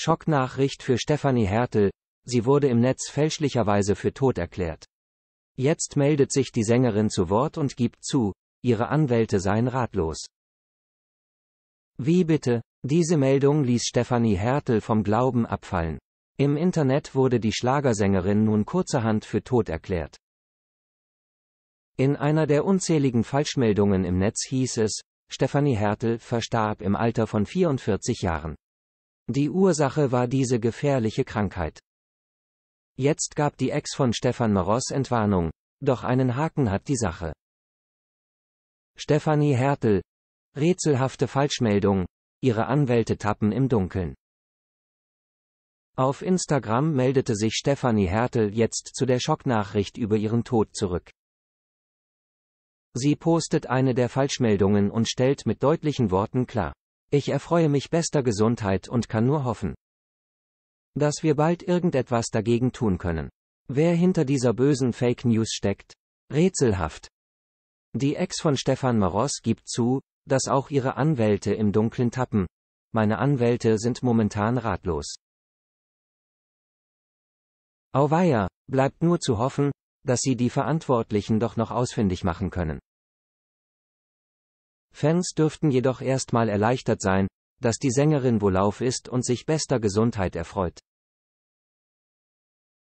Schocknachricht für Stefanie Hertel, sie wurde im Netz fälschlicherweise für tot erklärt. Jetzt meldet sich die Sängerin zu Wort und gibt zu, ihre Anwälte seien ratlos. Wie bitte? Diese Meldung ließ Stefanie Hertel vom Glauben abfallen. Im Internet wurde die Schlagersängerin nun kurzerhand für tot erklärt. In einer der unzähligen Falschmeldungen im Netz hieß es, Stefanie Hertel verstarb im Alter von 44 Jahren. Die Ursache war diese gefährliche Krankheit. Jetzt gab die Ex von Stefan Maros Entwarnung. Doch einen Haken hat die Sache. Stefanie Hertel. Rätselhafte Falschmeldung. Ihre Anwälte tappen im Dunkeln. Auf Instagram meldete sich Stefanie Hertel jetzt zu der Schocknachricht über ihren Tod zurück. Sie postet eine der Falschmeldungen und stellt mit deutlichen Worten klar. Ich erfreue mich bester Gesundheit und kann nur hoffen, dass wir bald irgendetwas dagegen tun können. Wer hinter dieser bösen Fake News steckt? Rätselhaft. Die Ex von Stefan Maros gibt zu, dass auch ihre Anwälte im Dunkeln tappen. Meine Anwälte sind momentan ratlos. Auweia, bleibt nur zu hoffen, dass sie die Verantwortlichen doch noch ausfindig machen können. Fans dürften jedoch erstmal erleichtert sein, dass die Sängerin wohl auf ist und sich bester Gesundheit erfreut.